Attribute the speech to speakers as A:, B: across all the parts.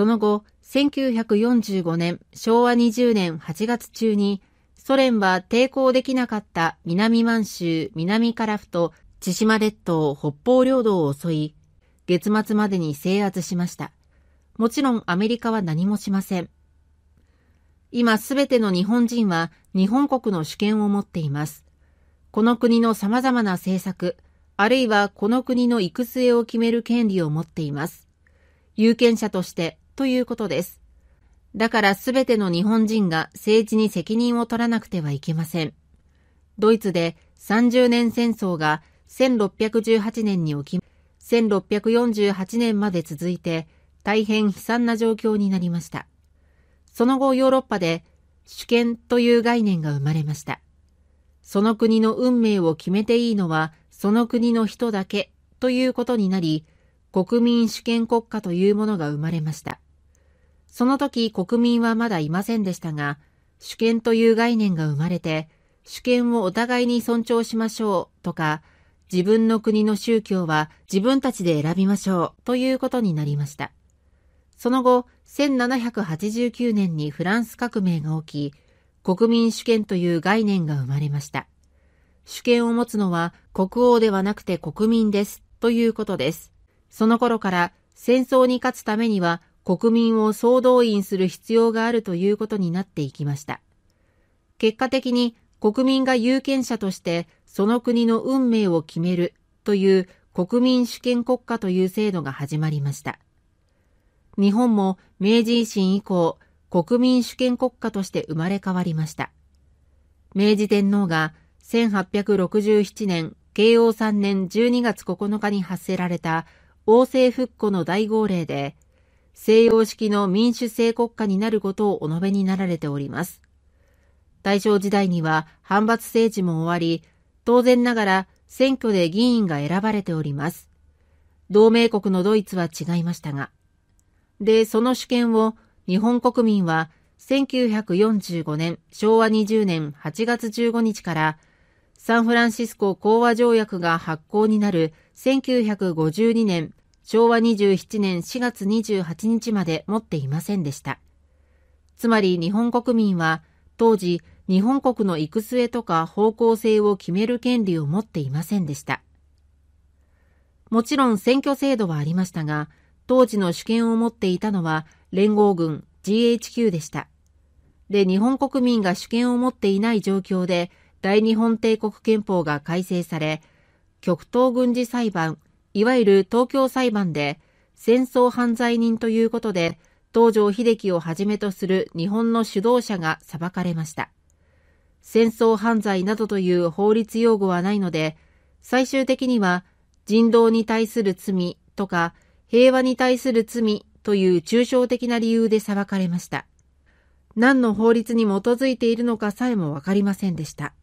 A: その後、1945年昭和20年8月中に、ソ連は抵抗できなかった南満州、南樺太、千島列島、北方領土を襲い、月末までに制圧しました。もちろんアメリカは何もしません。今すべての日本人は日本国の主権を持っています。この国の様々な政策、あるいはこの国の行く末を決める権利を持っています。有権者としてということです。だからすべての日本人が政治に責任を取らなくてはいけません。ドイツで30年戦争が1618年に起き、1648年まで続いて大変悲惨な状況になりました。その後ヨーロッパで主権という概念が生まれました。その国の運命を決めていいのはその国の人だけということになり、国民主権国家というものが生まれました。その時国民はまだいませんでしたが、主権という概念が生まれて、主権をお互いに尊重しましょうとか、自分の国の宗教は自分たちで選びましょうということになりました。その後、1789年にフランス革命が起き、国民主権という概念が生まれました。主権を持つのは国王ではなくて国民ですということです。その頃から戦争に勝つためには国民を総動員する必要があるということになっていきました。結果的に国民が有権者としてその国の運命を決めるという国民主権国家という制度が始まりました。日本も明治維新以降、国民主権国家として生まれ変わりました。明治天皇が1867年慶応3年12月9日に発せられた王政復古の大号令で、西洋式の民主制国家になることをお述べになられております。大正時代には反発政治も終わり、当然ながら選挙で議員が選ばれております。同盟国のドイツは違いましたが。で、その主権を日本国民は1945年昭和20年8月15日からサンフランシスコ講和条約が発行になる1952年昭和27年4月28日まで持っていませんでした。つまり日本国民は当時日本国の行く末とか方向性を決める権利を持っていませんでした。もちろん選挙制度はありましたが、当時の主権を持っていたのは連合軍 GHQ でした。で、日本国民が主権を持っていない状況で、大日本帝国憲法が改正され、極東軍事裁判いわゆる東京裁判で戦争犯罪人ということで東条英機をはじめとする日本の主導者が裁かれました。戦争犯罪などという法律用語はないので、最終的には人道に対する罪とか平和に対する罪という抽象的な理由で裁かれました。何の法律に基づいているのかさえもわかりませんでした。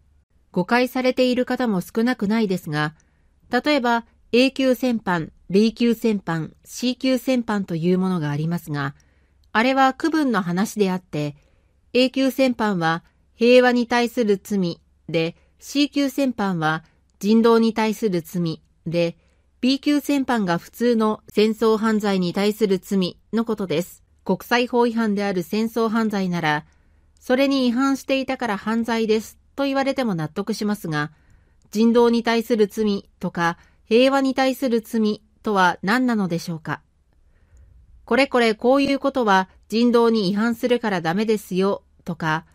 A: 誤解されている方も少なくないですが、例えば A 級戦犯、B 級戦犯、C 級戦犯というものがありますが、あれは区分の話であって、A 級戦犯は平和に対する罪で、C 級戦犯は人道に対する罪で、B 級戦犯が普通の戦争犯罪に対する罪のことです。国際法違反である戦争犯罪なら、それに違反していたから犯罪ですと言われても納得しますが、人道に対する罪とか平和に対する罪とは何なのでしょうかこれこれこういうことは人道に違反するからダメですよとか、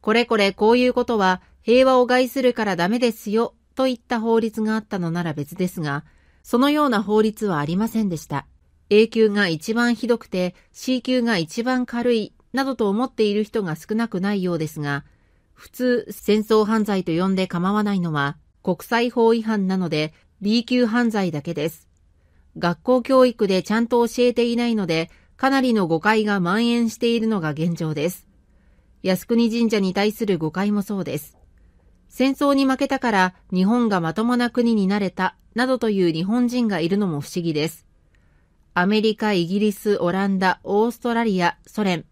A: これこれこういうことは平和を害するからダメですよといった法律があったのなら別ですが、そのような法律はありませんでした。A 級が一番ひどくて C 級が一番軽いなどと思っている人が少なくないようですが、普通戦争犯罪と呼んで構わないのは国際法違反なので B 級犯罪だけです。学校教育でちゃんと教えていないので、かなりの誤解が蔓延しているのが現状です。靖国神社に対する誤解もそうです。戦争に負けたから日本がまともな国になれたなどという日本人がいるのも不思議です。アメリカ、イギリス、オランダ、オーストラリア、ソ連、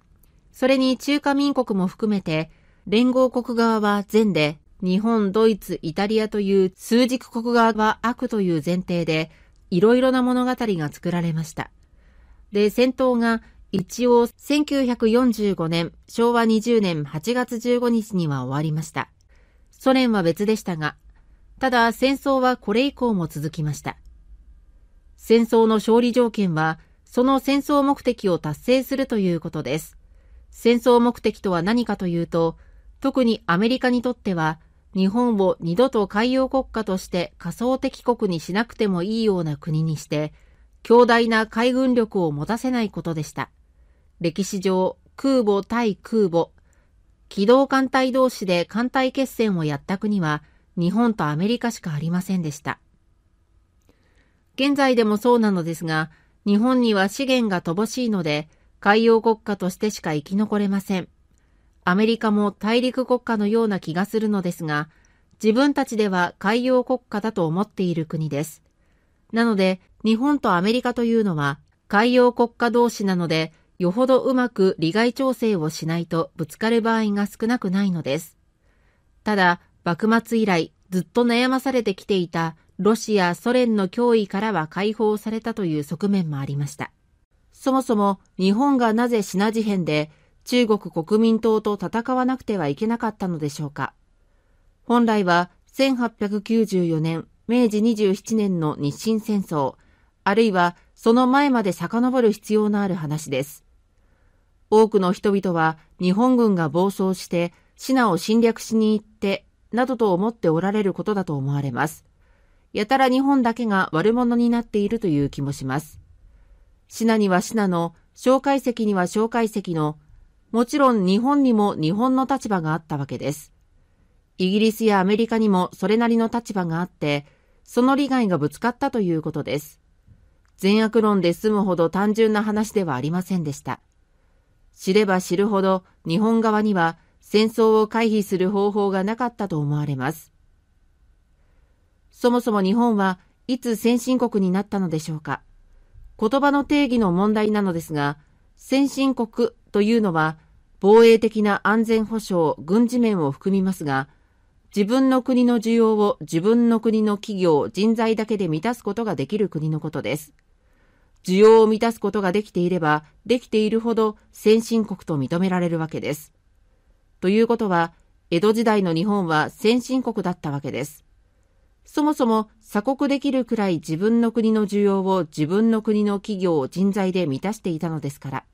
A: それに中華民国も含めて連合国側は全で日本、ドイツ、イタリアという数軸国側は悪という前提で、いろいろな物語が作られました。で、戦闘が一応1945年、昭和20年8月15日には終わりました。ソ連は別でしたが、ただ戦争はこれ以降も続きました。戦争の勝利条件は、その戦争目的を達成するということです。戦争目的とは何かというと、特にアメリカにとっては日本を二度と海洋国家として仮想敵国にしなくてもいいような国にして、強大な海軍力を持たせないことでした。歴史上、空母対空母、機動艦隊同士で艦隊決戦をやった国は、日本とアメリカしかありませんでした。現在でもそうなのですが、日本には資源が乏しいので、海洋国家としてしか生き残れません。アメリカも大陸国家のような気がするのですが、自分たちでは海洋国家だと思っている国です。なので、日本とアメリカというのは海洋国家同士なので、よほどうまく利害調整をしないとぶつかる場合が少なくないのです。ただ、幕末以来ずっと悩まされてきていたロシア、ソ連の脅威からは解放されたという側面もありました。そもそも日本がなぜシ事変で中国国民党と戦わなくてはいけなかったのでしょうか。本来は1894年、明治27年の日清戦争、あるいはその前まで遡る必要のある話です。多くの人々は日本軍が暴走してシナを侵略しに行ってなどと思っておられることだと思われます。やたら日本だけが悪者になっているという気もします。シナにはシナの、蒋介石には蒋介石の、もちろん日本にも日本の立場があったわけです。イギリスやアメリカにもそれなりの立場があって、その利害がぶつかったということです。善悪論で済むほど単純な話ではありませんでした。知れば知るほど日本側には戦争を回避する方法がなかったと思われます。そもそも日本はいつ先進国になったのでしょうか。言葉の定義の問題なのですが、先進国というのは防衛的な安全保障、軍事面を含みますが、自分の国の需要を自分の国の企業、人材だけで満たすことができる国のことです。需要を満たすことができていれば、できているほど先進国と認められるわけです。ということは、江戸時代の日本は先進国だったわけです。そもそも鎖国できるくらい自分の国の需要を自分の国の企業人材で満たしていたのですから。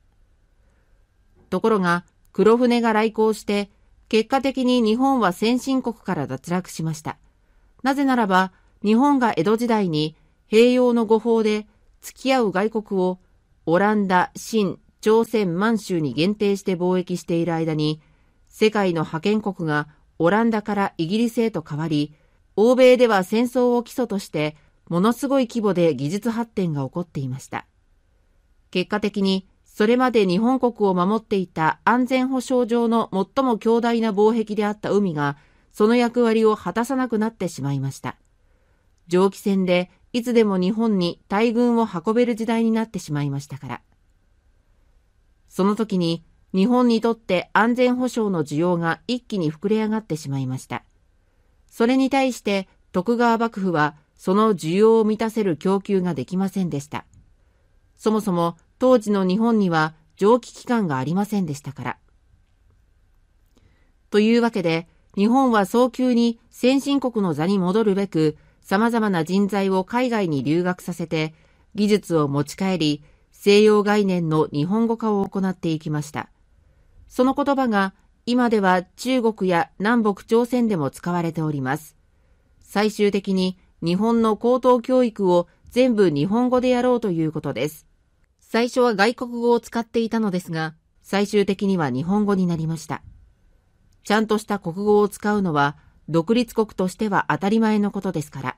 A: ところが、黒船が来航して、結果的に日本は先進国から脱落しました。なぜならば、日本が江戸時代に併用の誤報で付き合う外国をオランダ、清、朝鮮、満州に限定して貿易している間に、世界の覇権国がオランダからイギリスへと変わり、欧米では戦争を基礎としてものすごい規模で技術発展が起こっていました。結果的にそれまで日本国を守っていた安全保障上の最も強大な防壁であった海がその役割を果たさなくなってしまいました。蒸気船でいつでも日本に大軍を運べる時代になってしまいましたから。その時に日本にとって安全保障の需要が一気に膨れ上がってしまいました。それに対して徳川幕府はその需要を満たせる供給ができませんでした。そもそも当時の日本には蒸気機関がありませんでしたから。というわけで、日本は早急に先進国の座に戻るべく、様々な人材を海外に留学させて、技術を持ち帰り、西洋概念の日本語化を行っていきました。その言葉が今では中国や南北朝鮮でも使われております。最終的に日本の高等教育を全部日本語でやろうということです。最初は外国語を使っていたのですが、最終的には日本語になりました。ちゃんとした国語を使うのは独立国としては当たり前のことですから。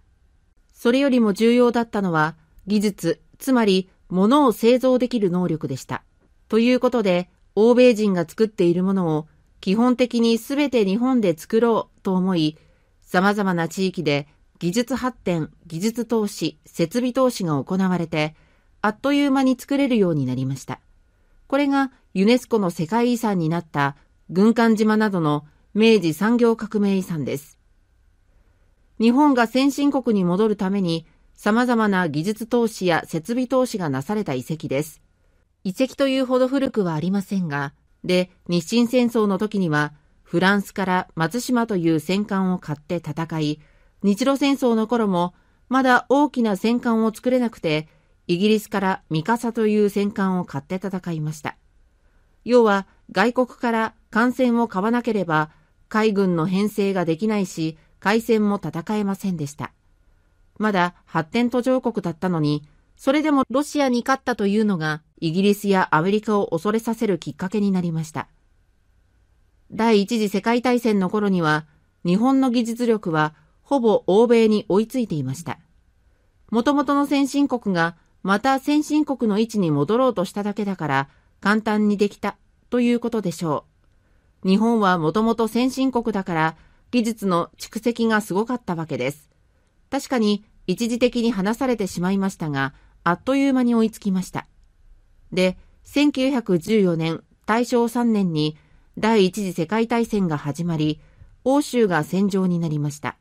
A: それよりも重要だったのは技術、つまり物を製造できる能力でした。ということで、欧米人が作っているものを基本的に全て日本で作ろうと思い、様々な地域で技術発展、技術投資、設備投資が行われて、あっという間に作れるようになりました。これがユネスコの世界遺産になった軍艦島などの明治産業革命遺産です。日本が先進国に戻るために様々な技術投資や設備投資がなされた遺跡です。遺跡というほど古くはありませんが、で、日清戦争の時には、フランスから松島という戦艦を買って戦い、日露戦争の頃も、まだ大きな戦艦を作れなくて、イギリスからミカサという戦艦を買って戦いました。要は、外国から艦船を買わなければ、海軍の編成ができないし、海戦も戦えませんでした。まだ発展途上国だったのに、それでもロシアに勝ったというのが、イギリスやアメリカを恐れさせるきっかけになりました。第一次世界大戦の頃には、日本の技術力はほぼ欧米に追いついていました。元々の先進国がまた先進国の位置に戻ろうとしただけだから簡単にできたということでしょう。日本はもともと先進国だから技術の蓄積がすごかったわけです。確かに一時的に離されてしまいましたが、あっという間に追いつきました。で、1914年、大正3年に第一次世界大戦が始まり、欧州が戦場になりました。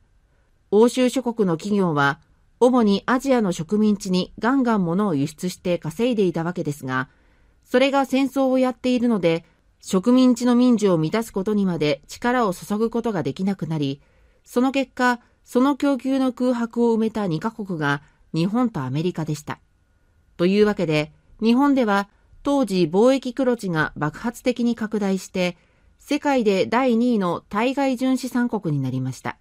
A: 欧州諸国の企業は、主にアジアの植民地にガンガン物を輸出して稼いでいたわけですが、それが戦争をやっているので、植民地の民需を満たすことにまで力を注ぐことができなくなり、その結果、その供給の空白を埋めた2カ国が日本とアメリカでした。というわけで、日本では当時貿易黒字が爆発的に拡大して、世界で第2位の対外純資産国になりました。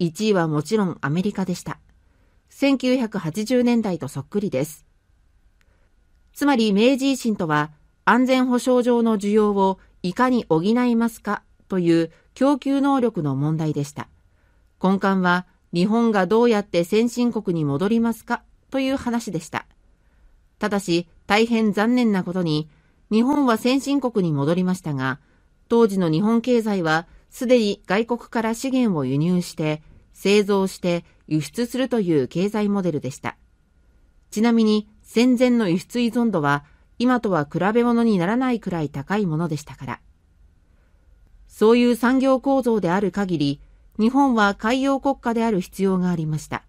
A: 1位はもちろんアメリカでした。1980年代とそっくりです。つまり明治維新とは安全保障上の需要をいかに補いますかという供給能力の問題でした。根幹は日本がどうやって先進国に戻りますかという話でした。ただし、大変残念なことに、日本は先進国に戻りましたが、当時の日本経済はすでに外国から資源を輸入して、製造して輸出するという経済モデルでした。ちなみに戦前の輸出依存度は今とは比べ物にならないくらい高いものでしたから。そういう産業構造である限り、日本は海洋国家である必要がありました。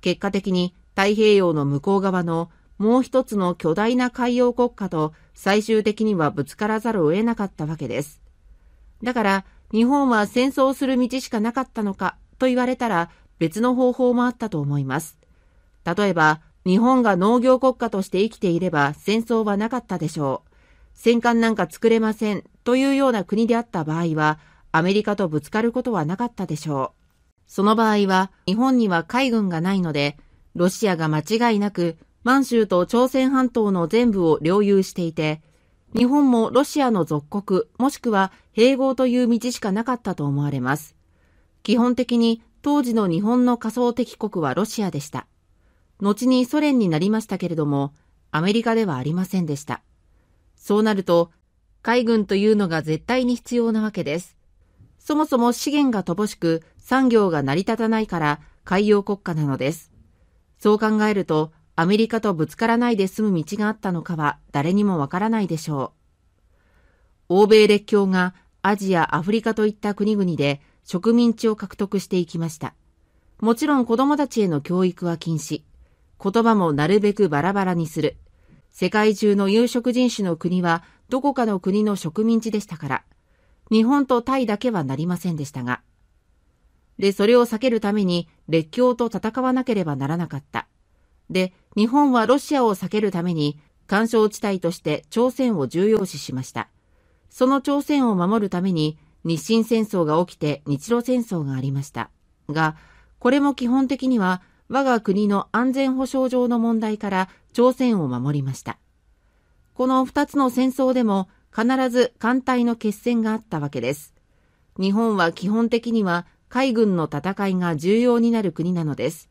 A: 結果的に太平洋の向こう側のもう一つの巨大な海洋国家と最終的にはぶつからざるを得なかったわけです。だから日本は戦争する道しかなかったのかと言われたら別の方法もあったと思います。例えば日本が農業国家として生きていれば戦争はなかったでしょう。戦艦なんか作れませんというような国であった場合はアメリカとぶつかることはなかったでしょう。その場合は日本には海軍がないのでロシアが間違いなく満州と朝鮮半島の全部を領有していて、日本もロシアの属国、もしくは併合という道しかなかったと思われます。基本的に当時の日本の仮想敵国はロシアでした。後にソ連になりましたけれども、アメリカではありませんでした。そうなると、海軍というのが絶対に必要なわけです。そもそも資源が乏しく、産業が成り立たないから海洋国家なのです。そう考えると、アメリカとぶつからないで済む道があったのかは誰にもわからないでしょう。欧米列強がアジア、アフリカといった国々で植民地を獲得していきました。もちろん子供たちへの教育は禁止。言葉もなるべくバラバラにする。世界中の有色人種の国はどこかの国の植民地でしたから、日本とタイだけはなりませんでしたが。で、それを避けるために列強と戦わなければならなかった。で、日本はロシアを避けるために、干渉地帯として朝鮮を重要視しました。その朝鮮を守るために、日清戦争が起きて日露戦争がありました。が、これも基本的には、我が国の安全保障上の問題から朝鮮を守りました。この二つの戦争でも必ず艦隊の決戦があったわけです。日本は基本的には海軍の戦いが重要になる国なのです。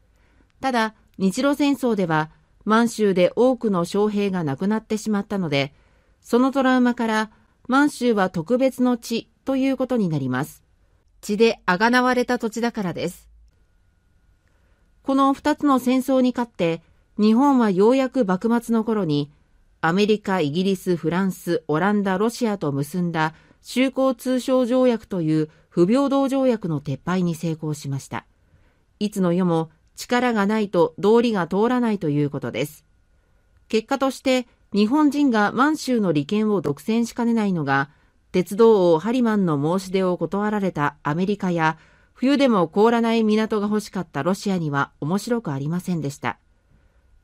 A: ただ、日露戦争では満州で多くの将兵が亡くなってしまったので、そのトラウマから満州は特別の地ということになります。血であがなわれた土地だからです。この2つの戦争に勝って、日本はようやく幕末の頃に、アメリカ、イギリス、フランス、オランダ、ロシアと結んだ修好通商条約という不平等条約の撤廃に成功しました。いつの世も力がないと道理が通らないということです。結果として日本人が満州の利権を独占しかねないのが鉄道王ハリマンの申し出を断られたアメリカや冬でも凍らない港が欲しかったロシアには面白くありませんでした。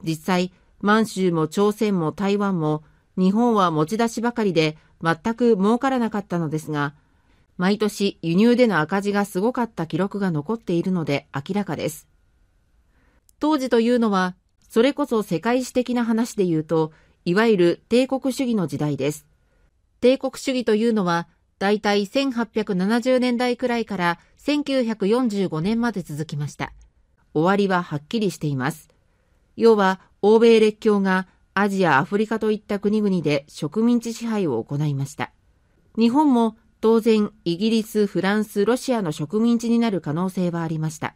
A: 実際、満州も朝鮮も台湾も日本は持ち出しばかりで全く儲からなかったのですが、毎年輸入での赤字がすごかった記録が残っているので明らかです。当時というのは、それこそ世界史的な話で言うと、いわゆる帝国主義の時代です。帝国主義というのは、だいたい1870年代くらいから1945年まで続きました。終わりははっきりしています。要は、欧米列強がアジア、アフリカといった国々で植民地支配を行いました。日本も当然、イギリス、フランス、ロシアの植民地になる可能性はありました。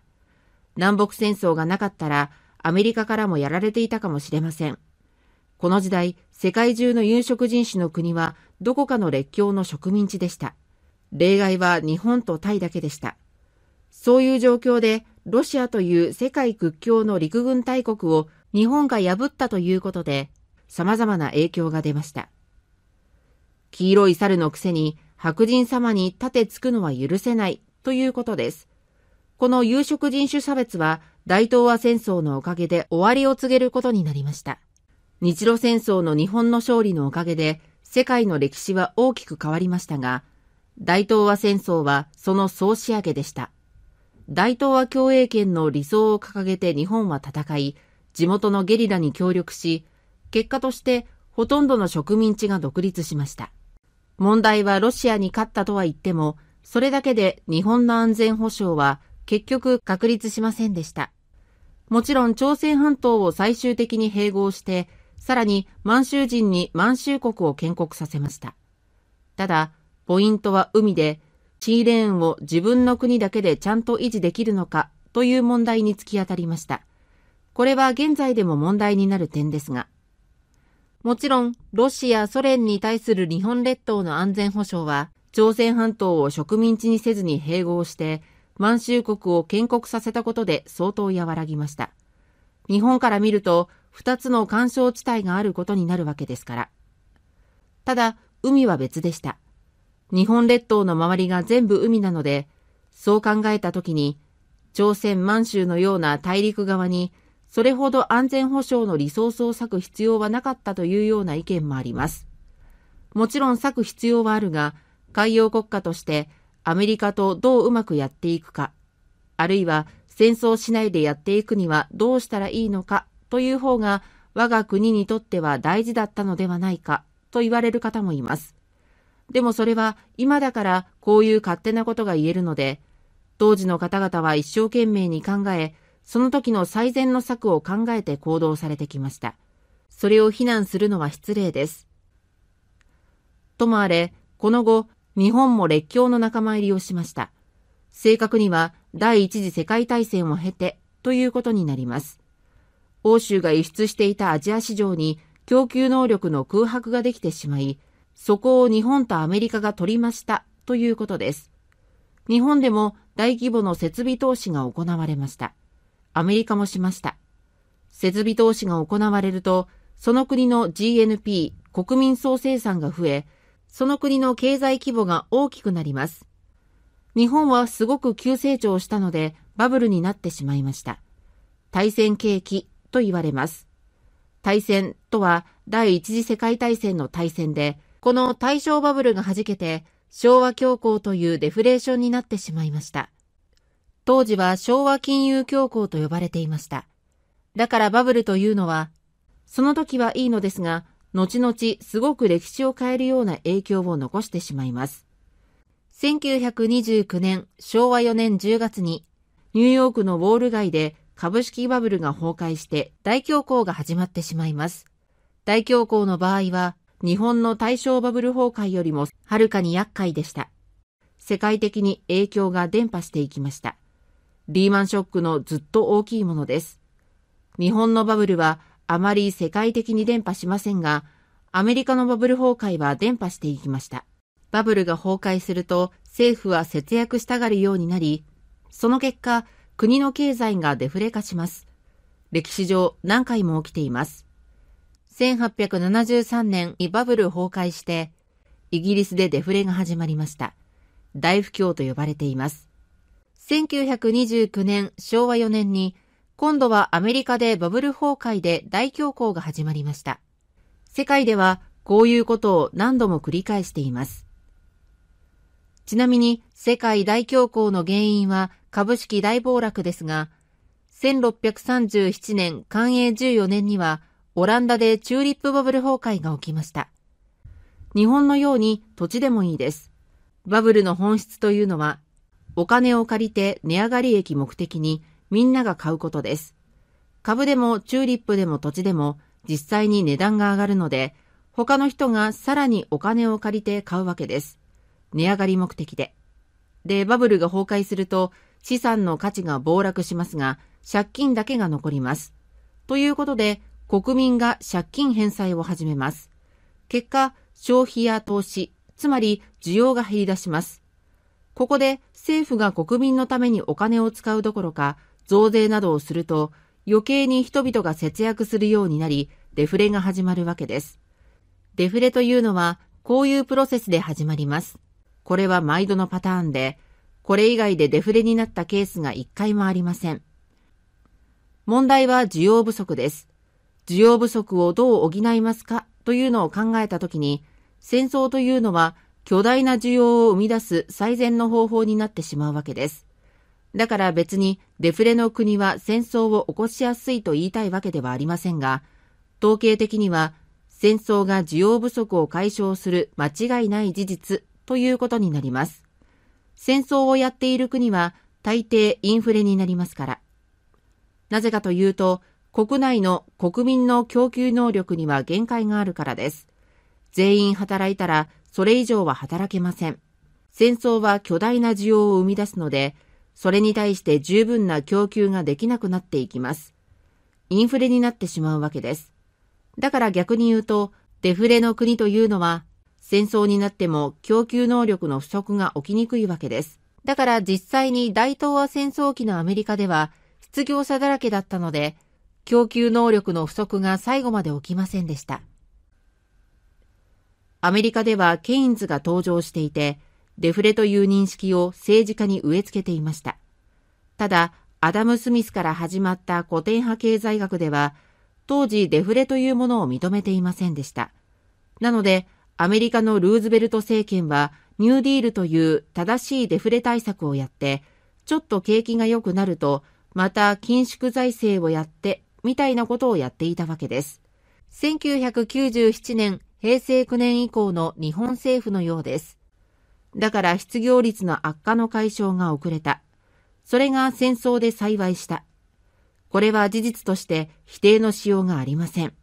A: 南北戦争がなかったらアメリカからもやられていたかもしれません。この時代、世界中の有色人種の国はどこかの列強の植民地でした。例外は日本とタイだけでした。そういう状況でロシアという世界屈強の陸軍大国を日本が破ったということで様々な影響が出ました。黄色い猿のくせに白人様に盾つくのは許せないということです。この有色人種差別は大東亜戦争のおかげで終わりを告げることになりました。日露戦争の日本の勝利のおかげで世界の歴史は大きく変わりましたが、大東亜戦争はその総仕上げでした。大東亜共栄圏の理想を掲げて日本は戦い、地元のゲリラに協力し、結果としてほとんどの植民地が独立しました。問題はロシアに勝ったとは言っても、それだけで日本の安全保障は結局確立しませんでした。もちろん朝鮮半島を最終的に併合して、さらに満州人に満州国を建国させました。ただ、ポイントは海で、シーレーンを自分の国だけでちゃんと維持できるのかという問題に突き当たりました。これは現在でも問題になる点ですが。もちろん、ロシア、ソ連に対する日本列島の安全保障は、朝鮮半島を植民地にせずに併合して、満州国を建国させたことで相当和らぎました。日本から見ると、2つの干渉地帯があることになるわけですから。ただ、海は別でした。日本列島の周りが全部海なので、そう考えたときに、朝鮮満州のような大陸側に、それほど安全保障のリソースを割く必要はなかったというような意見もあります。もちろん割く必要はあるが、海洋国家としてアメリカとどううまくやっていくか、あるいは戦争しないでやっていくにはどうしたらいいのかという方が我が国にとっては大事だったのではないかと言われる方もいます。でもそれは今だからこういう勝手なことが言えるので、当時の方々は一生懸命に考え、その時の最善の策を考えて行動されてきました。それを非難するのは失礼です。ともあれ、この後、日本も列強の仲間入りをしました。正確には第一次世界大戦を経てということになります。欧州が輸出していたアジア市場に供給能力の空白ができてしまい、そこを日本とアメリカが取りましたということです。日本でも大規模の設備投資が行われました。アメリカもしました。設備投資が行われると、その国の GNP 国民総生産が増え、その国の経済規模が大きくなります。日本はすごく急成長したのでバブルになってしまいました。対戦景気と言われます。対戦とは第一次世界大戦の対戦で、この大正バブルが弾けて昭和恐慌というデフレーションになってしまいました。当時は昭和金融恐慌と呼ばれていました。だからバブルというのは、その時はいいのですが、後々すごく歴史を変えるような影響を残してしまいます。1929年昭和4年10月にニューヨークのウォール街で株式バブルが崩壊して大恐慌が始まってしまいます。大恐慌の場合は日本の対象バブル崩壊よりもはるかに厄介でした。世界的に影響が伝播していきました。リーマンショックのずっと大きいものです。日本のバブルはあまり世界的に伝播しませんが、アメリカのバブル崩壊は伝播していきました。バブルが崩壊すると政府は節約したがるようになり、その結果、国の経済がデフレ化します。歴史上何回も起きています。1873年にバブル崩壊して、イギリスでデフレが始まりました。大不況と呼ばれています。1929年、昭和4年に今度はアメリカでバブル崩壊で大恐慌が始まりました。世界ではこういうことを何度も繰り返しています。ちなみに世界大恐慌の原因は株式大暴落ですが、1637年寛永14年にはオランダでチューリップバブル崩壊が起きました。日本のように土地でもいいです。バブルの本質というのは、お金を借りて値上がり益目的にみんなが買うことです。株でもチューリップでも土地でも実際に値段が上がるので、他の人がさらにお金を借りて買うわけです。値上がり目的で。で、バブルが崩壊すると資産の価値が暴落しますが、借金だけが残ります。ということで、国民が借金返済を始めます。結果、消費や投資、つまり需要が減り出します。ここで政府が国民のためにお金を使うどころか、増税などをすると余計に人々が節約するようになりデフレが始まるわけです。デフレというのはこういうプロセスで始まります。これは毎度のパターンで、これ以外でデフレになったケースが一回もありません。問題は需要不足です。需要不足をどう補いますかというのを考えたときに、戦争というのは巨大な需要を生み出す最善の方法になってしまうわけです。だから別にデフレの国は戦争を起こしやすいと言いたいわけではありませんが、統計的には戦争が需要不足を解消する間違いない事実ということになります。戦争をやっている国は大抵インフレになりますから。なぜかというと、国内の国民の供給能力には限界があるからです。全員働いたらそれ以上は働けません。戦争は巨大な需要を生み出すので、それに対して十分な供給ができなくなっていきます。インフレになってしまうわけです。だから逆に言うと、デフレの国というのは、戦争になっても供給能力の不足が起きにくいわけです。だから実際に大東亜戦争期のアメリカでは、失業者だらけだったので、供給能力の不足が最後まで起きませんでした。アメリカではケインズが登場していて、デフレという認識を政治家に植え付けていました。ただ、アダム・スミスから始まった古典派経済学では、当時デフレというものを認めていませんでした。なので、アメリカのルーズベルト政権は、ニューディールという正しいデフレ対策をやって、ちょっと景気が良くなると、また緊縮財政をやって、みたいなことをやっていたわけです。1997年、平成9年以降の日本政府のようです。だから失業率の悪化の解消が遅れた。それが戦争で幸いした。これは事実として否定のしようがありません。